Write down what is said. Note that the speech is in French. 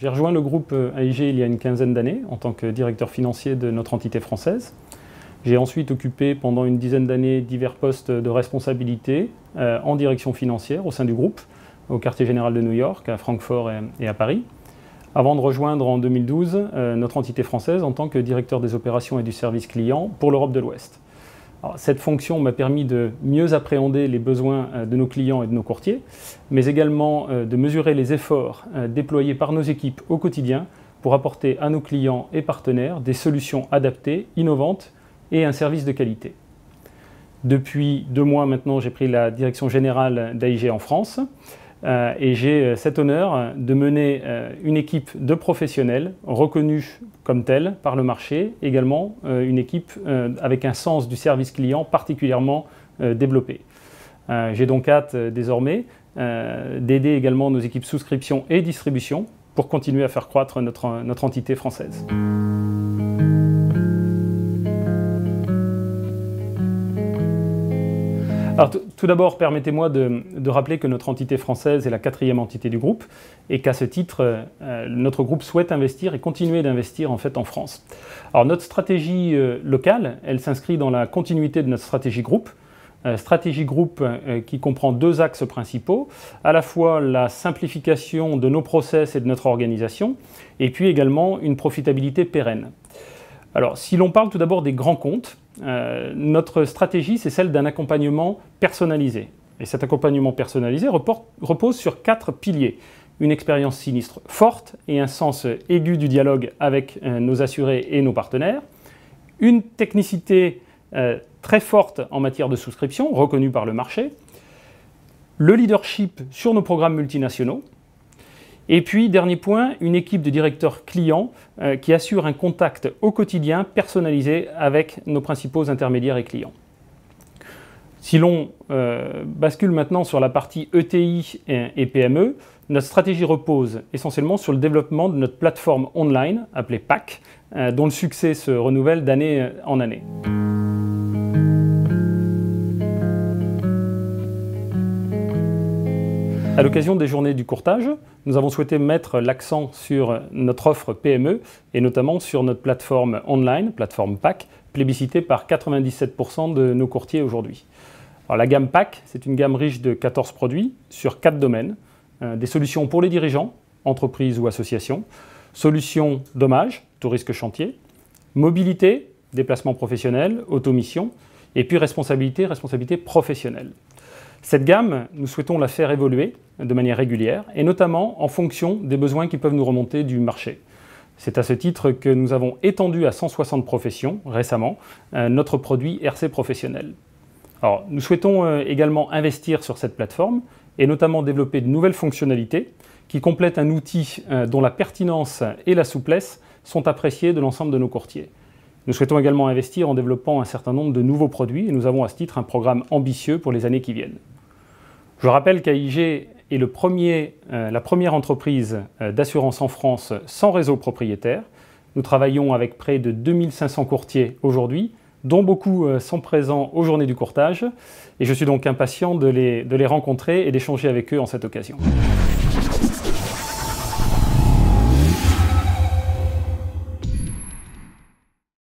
J'ai rejoint le groupe euh, AIG il y a une quinzaine d'années en tant que directeur financier de notre entité française. J'ai ensuite occupé pendant une dizaine d'années divers postes de responsabilité euh, en direction financière au sein du groupe, au quartier général de New York, à Francfort et à Paris, avant de rejoindre en 2012 euh, notre entité française en tant que directeur des opérations et du service client pour l'Europe de l'Ouest cette fonction m'a permis de mieux appréhender les besoins euh, de nos clients et de nos courtiers, mais également euh, de mesurer les efforts euh, déployés par nos équipes au quotidien pour apporter à nos clients et partenaires des solutions adaptées, innovantes et un service de qualité. Depuis deux mois maintenant, j'ai pris la direction générale d'AIG en France euh, et j'ai euh, cet honneur euh, de mener une équipe de professionnels reconnus comme tels par le marché, également une équipe avec un sens du service client particulièrement développé. j'ai donc hâte désormais d'aider également nos équipes souscription et distribution pour continuer à faire croître notre entité française. tout d'abord, permettez-moi de, rappeler que notre entité française est la quatrième entité du groupe et qu'à ce titre, euh, euh, notre groupe souhaite investir et continuer d'investir en fait en France. Alors, notre stratégie euh, locale, elle s'inscrit dans la continuité de notre stratégie groupe. stratégie groupe qui comprend deux axes principaux, à la fois la simplification de nos process et de notre organisation, et puis également une profitabilité pérenne. Alors, si l'on parle tout d'abord des grands comptes, euh, notre stratégie, c'est celle d'un accompagnement personnalisé. Et cet accompagnement personnalisé repose sur quatre piliers. Une expérience sinistre forte et un sens aigu du dialogue avec euh, nos assurés et nos partenaires. Une technicité euh, très forte en matière de souscription, reconnue par le marché. Le leadership sur nos programmes multinationaux, et puis, dernier point, une équipe de directeurs clients euh, qui assure un contact au quotidien personnalisé avec nos principaux intermédiaires et clients. Si l'on euh, bascule maintenant sur la partie ETI et, PME, notre stratégie repose essentiellement sur le développement de notre plateforme online appelée PAC, euh, dont le succès se renouvelle d'année en année. À l'occasion des journées du courtage, nous avons souhaité mettre l'accent sur notre offre PME et notamment sur notre plateforme online, plateforme PAC, plébiscitée par 97% de nos courtiers aujourd'hui. la gamme PAC, c'est une gamme riche de 14 produits sur 4 domaines. Euh, des solutions pour les dirigeants, entreprises ou associations, solutions dommages, tout risque chantier, mobilité, déplacement professionnel, automission, et puis responsabilité, responsabilité professionnelle. Cette gamme, nous souhaitons la faire évoluer de manière régulière et notamment en fonction des besoins qui peuvent nous remonter du marché. C'est à ce titre que nous avons étendu à 160 professions récemment euh, notre produit RC professionnel. nous souhaitons euh, également investir sur cette plateforme et notamment développer de nouvelles fonctionnalités qui complètent un outil euh, dont la pertinence et la souplesse sont appréciées de l'ensemble de nos courtiers. Nous souhaitons également investir en développant un certain nombre de nouveaux produits et nous avons à ce titre un programme ambitieux pour les années qui viennent. Je rappelle qu'AIG est euh, la première entreprise euh, d'assurance en France sans réseau propriétaire. Nous travaillons avec près de 2500 courtiers aujourd'hui, dont beaucoup euh, sont présents aux journées du courtage. Et je suis donc impatient de les rencontrer et d'échanger avec eux en cette occasion.